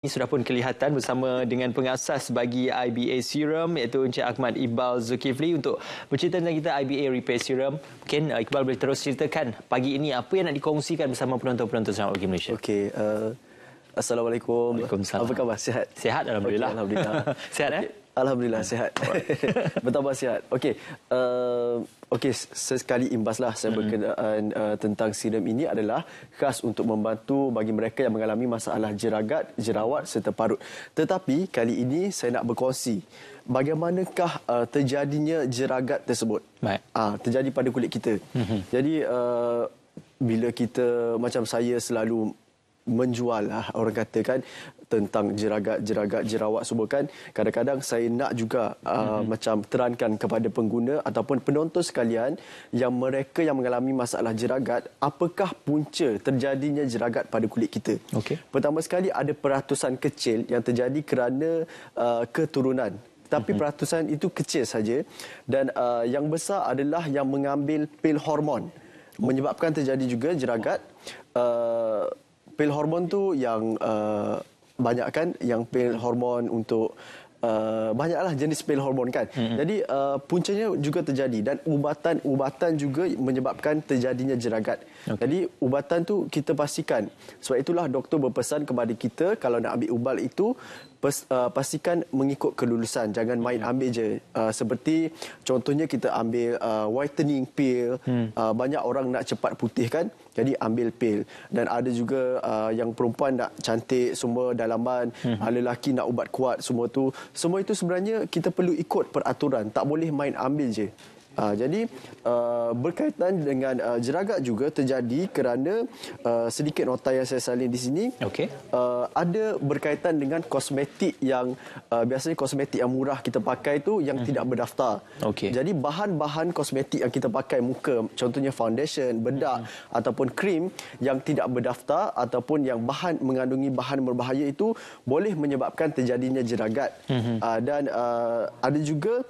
Ini sudah pun kelihatan bersama dengan pengasas bagi IBA Serum iaitu Encik Ahmad Iqbal Zulkifli untuk bercerita tentang kita IBA Repair Serum. Mungkin uh, Iqbal boleh terus ceritakan pagi ini apa yang nak dikongsikan bersama penonton-penonton Selamat Pagi Malaysia. Okay, uh, Assalamualaikum. Waalaikumsalam. Apa khabar? Sihat? Sihat Alhamdulillah. Okay, Alhamdulillah. Sihat eh? Okay. Alhamdulillah sehat. Bertambah sihat. Okey. Uh, Okey, sesekali imbaslah saya berkenaan uh, tentang serum ini adalah khas untuk membantu bagi mereka yang mengalami masalah jeragat, jerawat serta parut. Tetapi kali ini saya nak berkongsi bagaimanakah uh, terjadinya jeragat tersebut. Baik. Uh, terjadi pada kulit kita. Mm-hmm. Jadi uh, bila kita macam saya selalu menjual lah orang kata kan tentang jeragat-jeragat jerawat semua kan kadang-kadang saya nak juga uh, mm-hmm. macam terangkan kepada pengguna ataupun penonton sekalian yang mereka yang mengalami masalah jeragat apakah punca terjadinya jeragat pada kulit kita okey pertama sekali ada peratusan kecil yang terjadi kerana uh, keturunan tapi mhm. peratusan itu kecil saja dan uh, yang besar adalah yang mengambil pil hormon menyebabkan terjadi juga jeragat uh, pil hormon tu yang uh, banyak kan yang pil hormon untuk uh, banyaklah jenis pil hormon kan. Hmm. Jadi uh, puncanya juga terjadi dan ubatan-ubatan juga menyebabkan terjadinya jeragat. Okay. Jadi ubatan tu kita pastikan. Sebab itulah doktor berpesan kepada kita kalau nak ambil ubal itu pers, uh, pastikan mengikut kelulusan jangan main ya. ambil je uh, seperti contohnya kita ambil uh, whitening pill hmm. uh, banyak orang nak cepat putih kan jadi ambil pill. dan ada juga uh, yang perempuan nak cantik semua dalaman hmm. uh, lelaki nak ubat kuat semua tu semua itu sebenarnya kita perlu ikut peraturan tak boleh main ambil je Ha, jadi uh, berkaitan dengan uh, jeragat juga terjadi kerana uh, sedikit nota yang saya salin di sini. Okay. Uh, ada berkaitan dengan kosmetik yang uh, biasanya kosmetik yang murah kita pakai itu yang hmm. tidak berdaftar. Okay. Jadi bahan-bahan kosmetik yang kita pakai muka contohnya foundation, bedak hmm, hmm. ataupun krim yang tidak berdaftar ataupun yang bahan mengandungi bahan berbahaya itu boleh menyebabkan terjadinya jeragat. Hmm. Uh, dan uh, ada juga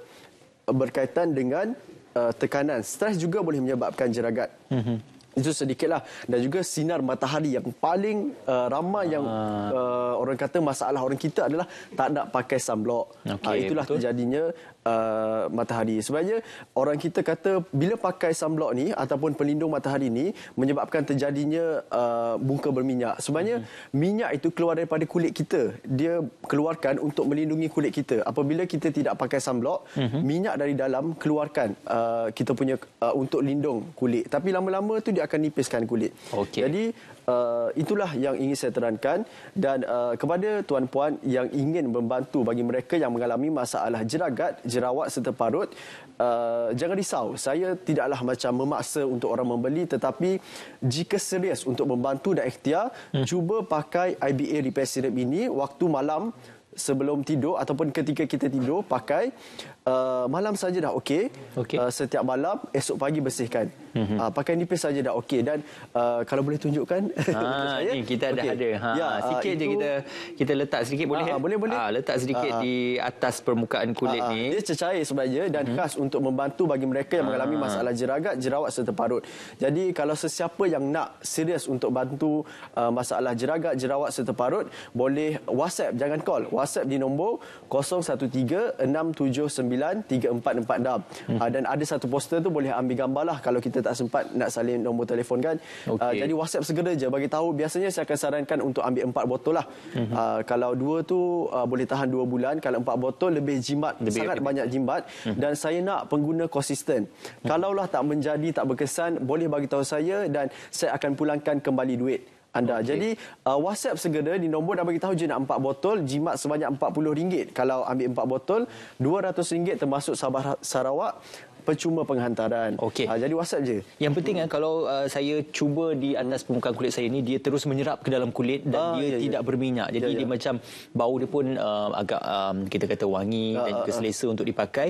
berkaitan dengan Uh, tekanan, stres juga boleh menyebabkan jeragat. Mm-hmm itu sedikitlah dan juga sinar matahari yang paling uh, ramai yang ah. uh, orang kata masalah orang kita adalah tak nak pakai sunblock. Ah, okay, uh, itulah betul. terjadinya uh, matahari. Sebenarnya orang kita kata bila pakai sunblock ni ataupun pelindung matahari ni menyebabkan terjadinya uh, bunga berminyak. Sebenarnya hmm. minyak itu keluar daripada kulit kita. Dia keluarkan untuk melindungi kulit kita. Apabila kita tidak pakai sunblock, hmm. minyak dari dalam keluarkan uh, kita punya uh, untuk lindung kulit. Tapi lama-lama tu dia akan nipiskan kulit. Okay. Jadi uh, itulah yang ingin saya terangkan dan uh, kepada tuan puan yang ingin membantu bagi mereka yang mengalami masalah jeragat, jerawat serta parut, uh, jangan risau. Saya tidaklah macam memaksa untuk orang membeli tetapi jika serius untuk membantu dan ikhtiar, hmm. cuba pakai IBA Repair Serum ini waktu malam sebelum tidur ataupun ketika kita tidur pakai Uh, malam saja dah okey. Okay. Uh, setiap malam esok pagi bersihkan. Mhm. Uh, pakai nipis saja dah okey dan uh, kalau boleh tunjukkan ha saya, ini kita dah ada. Ha ya, uh, sikit uh, itu, je kita kita letak sedikit boleh ya? boleh boleh. Uh, letak sedikit uh, di atas permukaan kulit uh, ni. Dia cecair sebenarnya dan mm-hmm. khas untuk membantu bagi mereka yang mengalami masalah jeragat, jerawat serta parut. Jadi kalau sesiapa yang nak serius untuk bantu uh, masalah jeragat, jerawat serta parut boleh WhatsApp jangan call. WhatsApp di nombor 013679 3446 hmm. uh, dan ada satu poster tu boleh ambil gambar lah kalau kita tak sempat nak salin nombor telefon kan ah, okay. uh, jadi whatsapp segera je bagi tahu biasanya saya akan sarankan untuk ambil empat botol lah hmm. uh, kalau dua tu uh, boleh tahan dua bulan kalau empat botol lebih jimat lebih sangat lebih. banyak jimat hmm. dan saya nak pengguna konsisten hmm. kalaulah tak menjadi tak berkesan boleh bagi tahu saya dan saya akan pulangkan kembali duit anda. Okay. Jadi uh, WhatsApp segera di nombor dah bagi tahu je nak 4 botol jimat sebanyak RM40. Kalau ambil empat botol RM200 termasuk Sabah Sarawak percuma penghantaran. Okey. Uh, jadi WhatsApp je. Yang penting hmm. kan kalau uh, saya cuba di atas permukaan kulit saya ni dia terus menyerap ke dalam kulit dan ah, dia ya, ya. tidak ya. berminyak. Jadi ya, ya. dia macam bau dia pun uh, agak um, kita kata wangi ah, dan juga selesa ah, ah. untuk dipakai.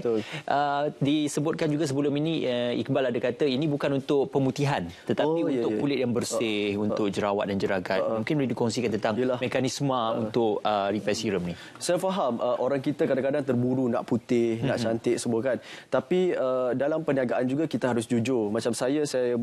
Uh, disebutkan juga sebelum ini uh, Iqbal ada kata ini bukan untuk pemutihan tetapi oh, ya, untuk ya, ya. kulit yang bersih, ah, untuk ah, jerawat dan jeragat. Ah, ah, Mungkin boleh dikongsikan tentang yalah. mekanisme ah, ah, untuk uh, repair serum ni. Saya faham uh, orang kita kadang-kadang terburu nak putih, hmm. nak cantik semua kan. Tapi uh, Eh, dalam perniagaan juga kita harus jujur. Macam saya, saya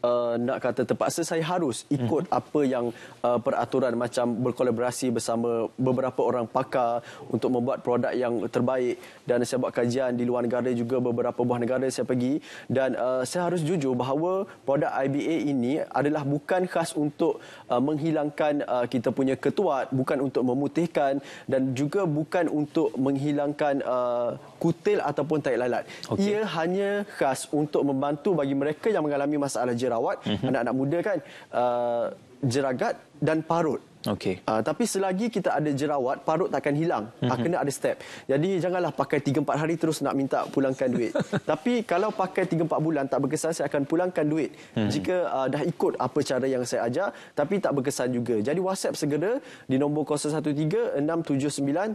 uh, nak kata terpaksa saya harus ikut mm-hmm. apa yang uh, peraturan macam berkolaborasi bersama beberapa orang pakar untuk membuat produk yang terbaik dan saya buat kajian di luar negara juga beberapa buah negara saya pergi dan uh, saya harus jujur bahawa produk IBA ini adalah bukan khas untuk uh, menghilangkan uh, kita punya ketua, bukan untuk memutihkan dan juga bukan untuk menghilangkan uh, kutil ataupun tahi lalat. Okay. Ia hanya khas untuk membantu bagi mereka yang mengalami masalah jerawat, mhm. anak-anak mm-hmm. muda kan, uh, jeragat dan parut. Okey. Uh, tapi selagi kita ada jerawat, parut takkan hilang. Mm-hmm. kena ada step. Jadi janganlah pakai 3 4 hari terus nak minta pulangkan duit. tapi kalau pakai 3 4 bulan tak berkesan, saya akan pulangkan duit. Mm-hmm. Jika uh, dah ikut apa cara yang saya ajar tapi tak berkesan juga. Jadi WhatsApp segera di nombor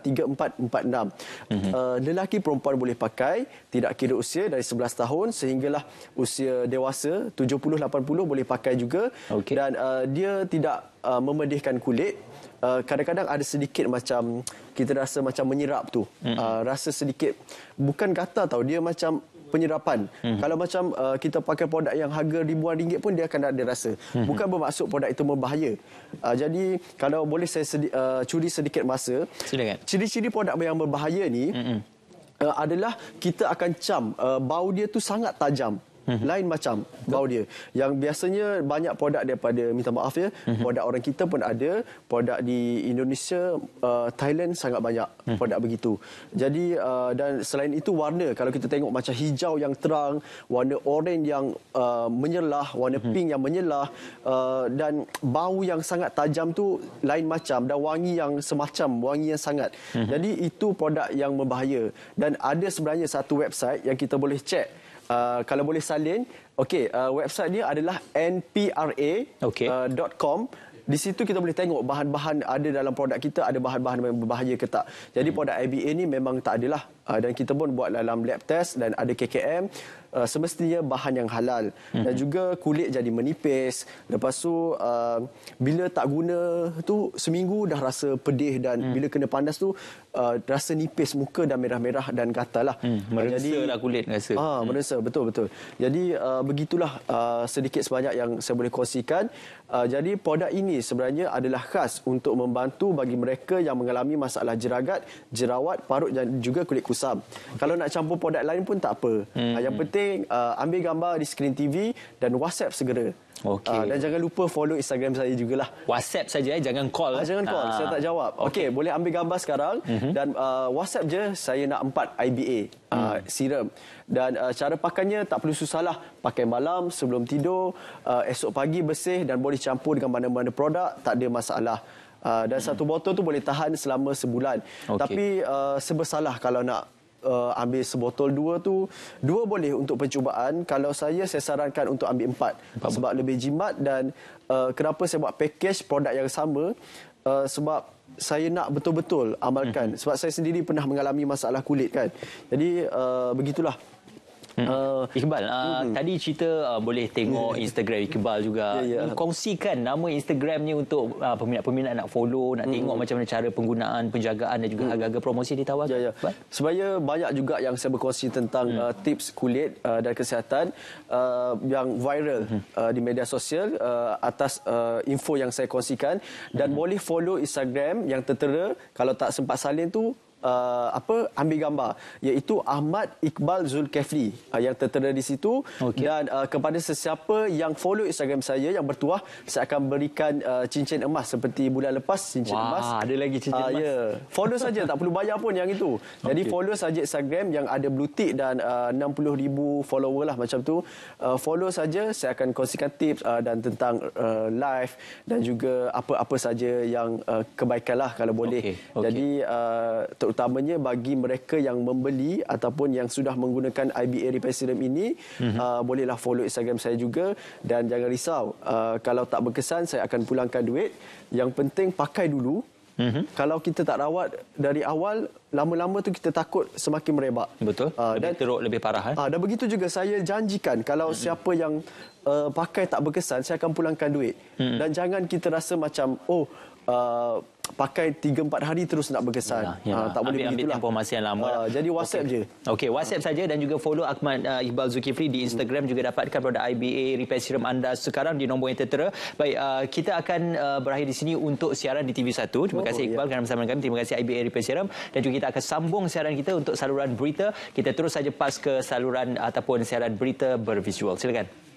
0136793446. Mm-hmm. Uh, lelaki perempuan boleh pakai tidak kira usia dari 11 tahun sehinggalah usia dewasa 70 80 boleh pakai juga. Okay. Dan uh, dia tidak uh, memedihkan kulit uh, kadang-kadang ada sedikit macam kita rasa macam menyerap tu hmm. uh, rasa sedikit bukan kata, tau dia macam penyerapan hmm. kalau macam uh, kita pakai produk yang harga ribuan ringgit pun dia akan ada rasa hmm. bukan bermaksud produk itu berbahaya uh, jadi kalau boleh saya sedi- uh, curi sedikit masa silakan ciri-ciri produk yang berbahaya ni hmm. hmm. uh, adalah kita akan cam uh, bau dia tu sangat tajam Mhm. lain macam bau dia yang biasanya banyak produk daripada minta maaf ya mhm. produk orang kita pun ada produk di Indonesia uh, Thailand sangat banyak mhm. produk begitu jadi uh, dan selain itu warna kalau kita tengok macam hijau yang terang warna orange yang uh, menyelah warna pink yang menyelah uh, dan bau yang sangat tajam tu lain macam dan wangi yang semacam wangi yang sangat jadi itu produk yang membahaya dan ada sebenarnya satu website yang kita boleh check uh, kalau boleh salin okey uh, website dia adalah npra.com okay. uh, di situ kita boleh tengok bahan-bahan ada dalam produk kita ada bahan-bahan yang berbahaya ke tak. Jadi hmm. produk IBA ni memang tak adalah Ah, dan kita pun buat dalam lab test dan ada KKM uh, ah, semestinya bahan yang halal mm-hmm. dan mhm. juga kulit jadi menipis lepas tu uh, bila tak guna tu seminggu dah rasa pedih dan mm. bila kena pandas tu uh, rasa nipis muka dan merah-merah dan gatal lah mm. merasa jadi, lah kulit rasa ah, mm. merasa betul-betul jadi uh, begitulah uh, sedikit sebanyak yang saya boleh kongsikan uh, jadi produk ini sebenarnya adalah khas untuk membantu bagi mereka yang mengalami masalah jeragat jerawat parut dan juga kulit kusam WhatsApp. Okay. Kalau nak campur produk lain pun tak apa. Hmm. Ah, yang penting uh, ambil gambar di skrin TV dan WhatsApp segera. Okay. Uh, ah, dan jangan lupa follow Instagram saya juga lah. WhatsApp saja eh, jangan call. Uh, jangan call, uh. saya tak jawab. Okey, okay. boleh ambil gambar sekarang uh-huh. dan uh, WhatsApp je saya nak 4 IBA uh, hmm. serum. Dan uh, cara pakainya tak perlu susahlah. Pakai malam sebelum tidur, uh, esok pagi bersih dan boleh campur dengan mana-mana produk, tak ada masalah. Ah, dan satu botol tu boleh tahan selama sebulan. Okay. Tapi uh, ah, sebesalah kalau nak uh, ambil sebotol dua tu, dua boleh untuk percubaan. Kalau saya, saya sarankan untuk ambil empat. empat. Sebab lebih jimat dan uh, kenapa saya buat package produk yang sama, uh, sebab saya nak betul-betul amalkan. Sebab saya sendiri pernah mengalami masalah kulit kan. Jadi uh, begitulah. Uh, Iqbal, uh, mm tadi cerita uh, boleh tengok Instagram Iqbal juga. Yeah, yeah. Kongsikan nama Instagramnya untuk uh, peminat-peminat nak follow, nak mm tengok macam mana cara penggunaan, penjagaan dan juga mm harga-harga promosi ditawarkan. Yeah, yeah. Sebenarnya ya. banyak juga yang saya berkongsi tentang mm uh, tips kulit uh, dan kesihatan uh, yang viral mm uh, di media sosial uh, atas uh, info yang saya kongsikan. Dan mm boleh follow Instagram yang tertera, kalau tak sempat salin tu uh, apa ambil gambar iaitu Ahmad Iqbal Zulkifli uh, yang tertera di situ okay. dan uh, kepada sesiapa yang follow Instagram saya yang bertuah saya akan berikan uh, cincin emas seperti bulan lepas cincin Wah, emas ada lagi cincin ah, emas yeah. follow saja tak perlu bayar pun yang itu jadi okay. follow saja Instagram yang ada blue tick dan uh, 60000 follower lah macam tu uh, follow saja saya akan kongsikan tips uh, dan tentang uh, live dan juga apa-apa saja yang uh, kebaikanlah kalau boleh okay. Okay. jadi uh, terutamanya bagi mereka yang membeli ataupun yang sudah menggunakan IBA Repair Serum ini mm-hmm. uh, bolehlah follow Instagram saya juga dan jangan risau uh, kalau tak berkesan saya akan pulangkan duit yang penting pakai dulu mm-hmm. kalau kita tak rawat dari awal lama-lama tu kita takut semakin merebak. Betul. Uh, lebih dan, teruk, lebih parah. Eh? Uh, dan begitu juga saya janjikan kalau mm-hmm. siapa yang uh, pakai tak berkesan, saya akan pulangkan duit. Mm-hmm. Dan jangan kita rasa macam, oh... Uh, pakai 3 4 hari terus nak berkesan. Ya, ya. Ha, tak boleh ambil, ambil tempoh masa yang lama. Uh, jadi WhatsApp okay. je. Okey, WhatsApp uh. saja dan juga follow Ahmad uh, Iqbal Zulkifli di Instagram hmm. juga dapatkan produk IBA Repair Serum anda sekarang di nombor yang tertera. Baik, uh, kita akan uh, berakhir di sini untuk siaran di TV1. Terima oh, kasih Iqbal yeah. kerana bersama kami. Terima kasih IBA Repair Serum dan juga kita akan sambung siaran kita untuk saluran berita. Kita terus saja pas ke saluran ataupun siaran berita bervisual. Silakan.